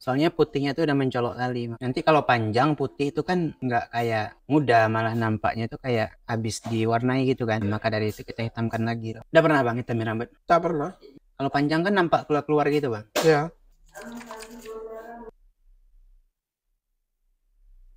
soalnya putihnya itu udah mencolok kali nanti kalau panjang putih itu kan nggak kayak muda malah nampaknya itu kayak habis diwarnai gitu kan maka dari itu kita hitamkan lagi udah pernah bang hitamin rambut tak pernah kalau panjang kan nampak keluar keluar gitu bang iya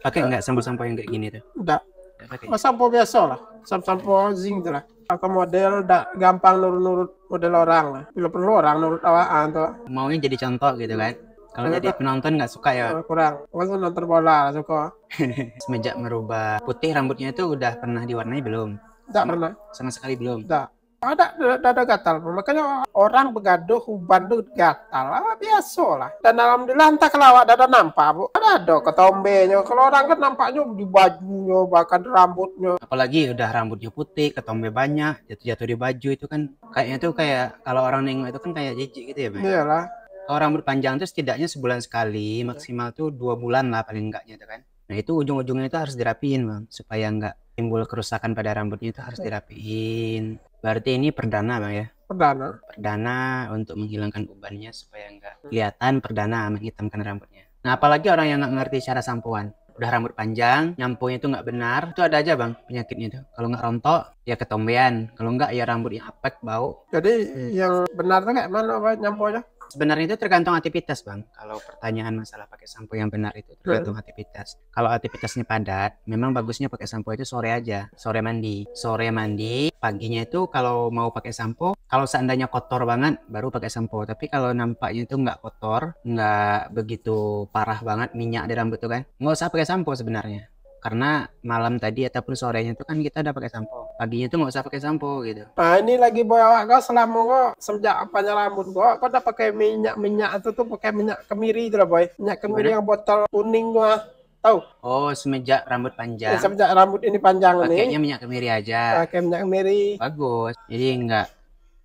pakai nggak sampo sampo yang kayak gini tuh udah Okay. oh, sampo biasa lah sampo sampo zinc tuh lah aku model dak gampang nurut nurut model orang lah bila perlu orang nurut awaan tuh maunya jadi contoh gitu kan kalau jadi tak, penonton nggak suka ya? Oh, kurang. Masa nonton bola suka. Semenjak merubah putih rambutnya itu udah pernah diwarnai belum? Tidak pernah. Sama sekali belum? Tidak. Ada ada gatal, makanya orang begaduh bandu gatal, ah, biasa lah. Dan alhamdulillah entah kalau ada nampak, bu. Ada ada ketombenya, kalau orang kan nampaknya di bajunya, bahkan rambutnya. Apalagi udah rambutnya putih, ketombe banyak, jatuh-jatuh di baju itu kan kayaknya tuh kayak kalau orang nengok itu kan kayak jijik gitu ya, Iya lah kalau rambut panjang itu setidaknya sebulan sekali, iya. maksimal tuh dua bulan lah paling enggaknya kan. Nah itu ujung-ujungnya itu harus dirapiin bang, supaya enggak timbul kerusakan pada rambutnya itu harus iya. dirapiin. Berarti ini perdana bang ya? Perdana. Perdana untuk menghilangkan ubannya supaya enggak hmm. kelihatan perdana menghitamkan rambutnya. Nah apalagi orang yang enggak ngerti cara sampoan udah rambut panjang, nyampunya itu nggak benar, itu ada aja bang penyakitnya itu. Kalau nggak rontok, ya ketombean. Kalau nggak, ya rambut yang apek, bau. Jadi hmm. yang benar tuh kayak mana apa nyampunya? Sebenarnya itu tergantung aktivitas bang. Kalau pertanyaan masalah pakai sampo yang benar itu tergantung aktivitas. Kalau aktivitasnya padat, memang bagusnya pakai sampo itu sore aja, sore mandi, sore mandi. Paginya itu kalau mau pakai sampo, kalau seandainya kotor banget, baru pakai sampo. Tapi kalau nampaknya itu nggak kotor, nggak begitu parah banget minyak di rambut tuh kan, nggak usah pakai sampo sebenarnya. Karena malam tadi ataupun sorenya itu kan kita udah pakai sampo paginya tuh nggak usah pakai sampo gitu. Nah ini lagi bawa kok selama kok semenjak apanya rambut kok kok udah pakai minyak minyak itu tuh pakai minyak kemiri itu boy minyak kemiri Mana? yang botol kuning gua tahu? Oh semenjak rambut panjang. Ya, semenjak rambut ini panjang Pakainya nih. Pakainya minyak kemiri aja. Pakai minyak kemiri. Bagus. Jadi enggak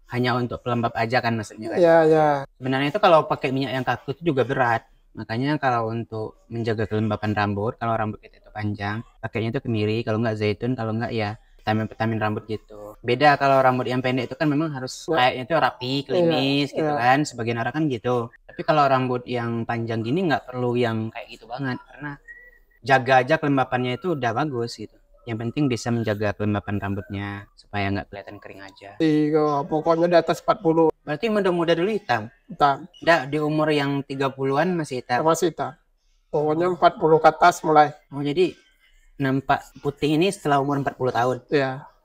hanya untuk pelembab aja kan maksudnya kan? Iya iya. Sebenarnya itu kalau pakai minyak yang kaku itu juga berat. Makanya kalau untuk menjaga kelembapan rambut, kalau rambut kita itu panjang, pakainya itu kemiri, kalau nggak zaitun, kalau nggak ya vitamin-vitamin rambut gitu. Beda kalau rambut yang pendek itu kan memang harus iya. kayaknya itu rapi, iya, klinis yeah, gitu yeah. kan. Sebagian orang kan gitu. Tapi kalau rambut yang panjang gini nggak perlu yang kayak gitu banget karena jaga aja kelembapannya itu udah bagus gitu. Yang penting bisa menjaga kelembapan rambutnya supaya nggak kelihatan kering aja. Iya, pokoknya di atas 40. Berarti muda-muda dulu hitam? Hitam. Nggak, di umur yang 30-an masih hitam? Masih hitam. Pokoknya 40 ke atas mulai. Oh, jadi nampak putih ini setelah umur 40 tahun. Iya.